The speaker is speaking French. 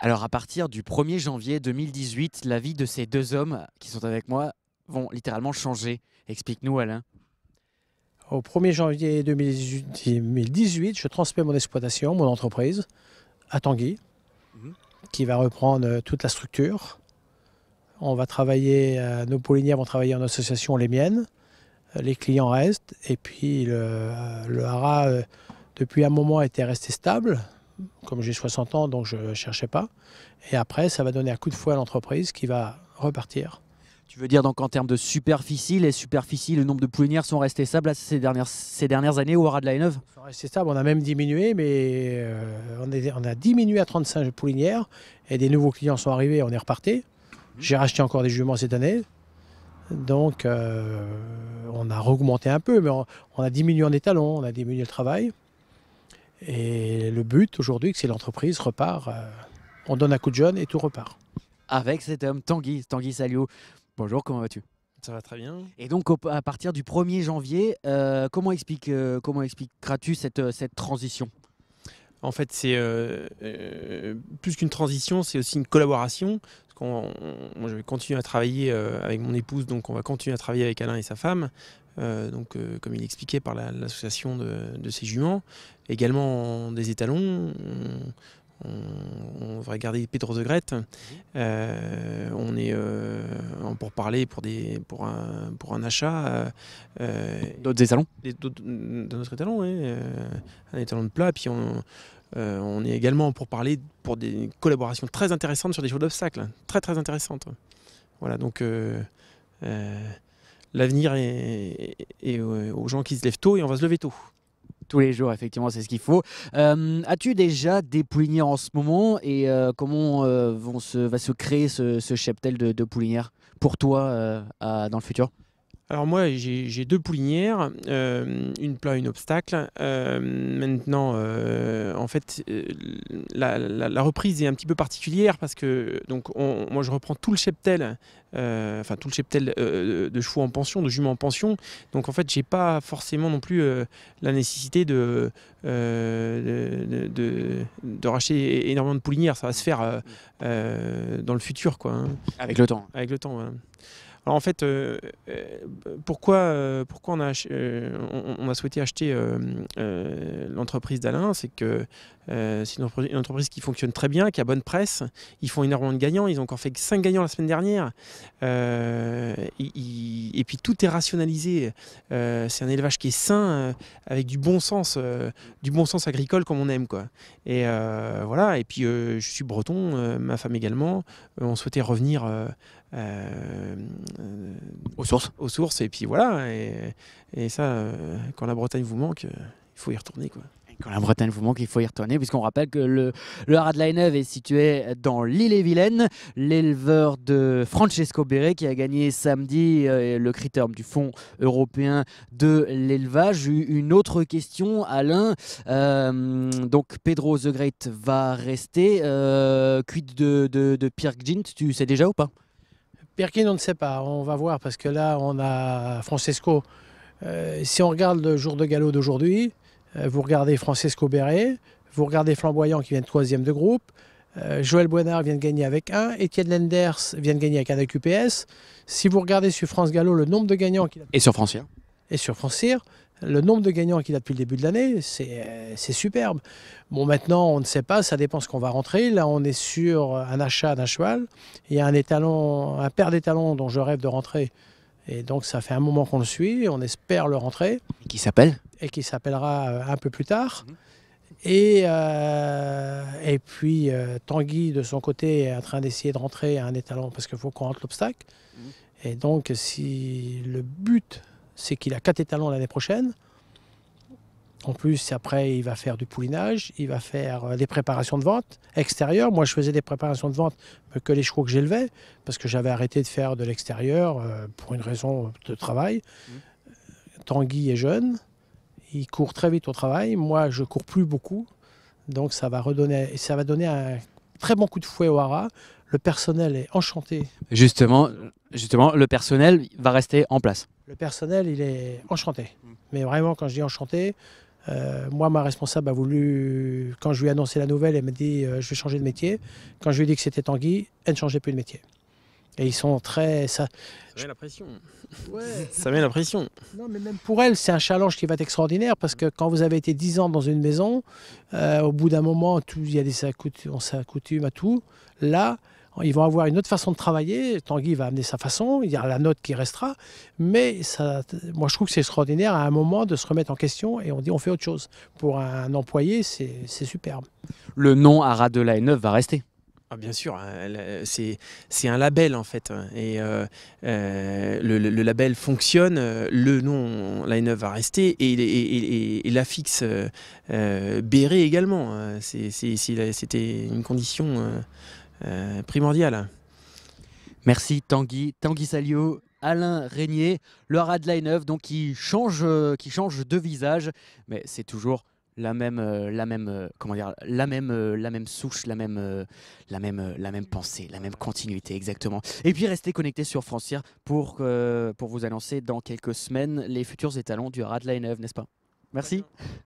Alors à partir du 1er janvier 2018, la vie de ces deux hommes qui sont avec moi vont littéralement changer. Explique-nous Alain. Au 1er janvier 2018, je transmets mon exploitation, mon entreprise, à Tanguy, mhm. qui va reprendre euh, toute la structure. On va travailler, euh, nos poulinières vont travailler en association, les miennes, euh, les clients restent, et puis le, le hara, depuis un moment, était resté stable, comme j'ai 60 ans, donc je ne cherchais pas. Et après, ça va donner un coup de fouet à l'entreprise qui va repartir. Tu veux dire donc en termes de superficie, les superficies, le nombre de poulinières sont restés stables ces dernières, années au aura de la Haineuve Ils sont on a même diminué, mais euh, on, a diminué à 35 poulinières et des nouveaux clients sont arrivés, on est reparti. J'ai racheté encore des juments cette année, donc euh, on a augmenté un peu, mais on, on a diminué en étalons, on a diminué le travail. Et le but aujourd'hui, c'est l'entreprise repart, euh, on donne un coup de jeune et tout repart. Avec cet homme, Tanguy, Tanguy Salio. Bonjour, comment vas-tu ça va très bien. Et donc, à partir du 1er janvier, euh, comment, explique, euh, expliqueras-tu cette, transition en fait, c'est plus qu'une transition, c'est aussi une collaboration. moi, je vais continuer à travailler avec mon épouse, donc on va continuer à travailler avec Alain et sa femme. Euh, donc, euh, comme il expliquait, par l'association de, de, ses juments. Également des étalons. On, va regarder Pedro de Grette. Euh, on est pour parler pour, des, pour, un, pour un achat. D'autres étalons D'autres mm, étalons, oui. un étalon de plat. Puis on, on est également pour parler pour des collaborations très intéressantes sur des jeux d'obstacles. Très, très intéressantes. Voilà, donc. Euh, l'avenir est, euh, aux gens qui se lèvent tôt et on va se lever tôt. Tous les jours, effectivement, c'est ce qu'il faut. Euh, as-tu déjà des poulinières en ce moment et euh, comment va se créer ce, ce cheptel de, de poulinières pour toi dans le futur alors moi, j'ai deux poulinières, euh, une plat, une obstacle. Euh, maintenant, euh, en fait, la, reprise est un petit peu particulière parce que donc moi je reprends tout le cheptel, enfin tout le cheptel de chevaux en pension, de juments en pension. Donc en fait, j'ai pas forcément non plus la nécessité de de, racheter énormément de poulinières. Ça va se faire dans le futur, quoi. Hein. Avec le temps. Avec le temps. Alors en fait, euh, euh, pourquoi, euh, pourquoi on, a, souhaité acheter l'entreprise d'Alain C'est que c'est une, entreprise qui fonctionne très bien, qui a bonne presse. Ils font énormément de gagnants. Ils ont encore fait 5 gagnants la semaine dernière. Et, puis tout est rationalisé. c'est un élevage qui est sain, avec du bon sens, du bon sens agricole comme on aime. Quoi. Et voilà. Et puis je suis breton, ma femme également. on souhaitait revenir. Euh, aux sources. Aux sources, et puis voilà. Et, ça, euh, quand la Bretagne vous manque, euh, il faut y retourner. quoi quand la Bretagne vous manque, il faut y retourner, puisqu'on rappelle que le, le 9 est situé dans l'île-et-Vilaine. L'éleveur de Francesco Beret, qui a gagné samedi le critère du Fonds européen de l'élevage. Une autre question, Alain. donc, Pedro the Great va rester. quid de, de, de Pierre Gint, tu sais déjà ou pas Birkin, on ne sait pas. On va voir parce que là, on a Francesco. Euh, si on regarde le jour de galop d'aujourd'hui, euh, vous regardez Francesco Berret, vous regardez Flamboyant qui vient de troisième de groupe, euh, Joël Buenard vient de gagner avec un, Etienne Lenders vient de gagner avec un QPS. Si vous regardez sur France Gallo le nombre de gagnants Et sur Francière Et sur Francière. Le nombre de gagnants qu'il a depuis le début de l'année, c'est superbe. Bon, maintenant, on ne sait pas, ça dépend ce qu'on va rentrer. Là, on est sur un achat d'un cheval. Il y a un étalon, un paire d'étalons dont je rêve de rentrer. Et donc, ça fait un moment qu'on le suit, on espère le rentrer. qui s'appelle Et qui s'appellera euh, un peu plus tard. Mhm. Et, euh, et puis, euh, Tanguy, de son côté, est en train d'essayer de rentrer un étalon parce qu'il faut qu'on rentre l'obstacle. Mhm. Et donc, si le but c'est qu'il a quatre étalons l'année prochaine. En plus, après, il va faire du poulinage, il va faire euh, des préparations de vente extérieures. Moi, je faisais des préparations de vente que les chevaux que j'élevais, parce que j'avais arrêté de faire de l'extérieur euh, pour une raison de travail. Mmh. Tanguy est jeune, il court très vite au travail. Moi, je cours plus beaucoup. Donc, ça va, redonner, ça va donner un très bon coup de fouet au haras. Le personnel est enchanté. Justement, justement, le personnel va rester en place. Le personnel, il est enchanté. Mais vraiment, quand je dis enchanté, euh, moi, ma responsable a voulu, quand je lui ai annoncé la nouvelle, elle m'a dit euh, je vais changer de métier. Quand je lui ai dit que c'était Tanguy, elle ne changeait plus de métier. Et ils sont très. Ça, met la pression. ça met la pression. mais même pour elle, c'est un challenge qui va être extraordinaire parce que quand vous avez été 10 ans dans une maison, euh, au bout d'un moment, tout, y a des, on s'accoutume à tout. Là, ils vont avoir une autre façon de travailler. Tanguy va amener sa façon. Il y a la note qui restera. Mais moi, je trouve que c'est extraordinaire à un moment de se remettre en question et on dit on fait autre chose. Pour un employé, c'est superbe. Le nom Ara de la 9 va rester. Ah, bien sûr, hein, euh, c'est un label en fait. Hein, et euh, euh, le, label fonctionne, le nom la 9 va rester et, et, et, l'affixe Béré également. Hein, c'était une condition euh, primordial. Merci Tanguy. Tanguy Salio, Alain Régnier, le line 9, donc qui change, euh, qui change de visage, mais c'est toujours la même, euh, la même, comment dire, la même, la même souche, la même, la même, la même pensée, la même continuité, exactement. Et puis restez connectés sur Francière pour, pour vous annoncer dans quelques semaines les futurs étalons du line 9, n'est-ce pas Merci.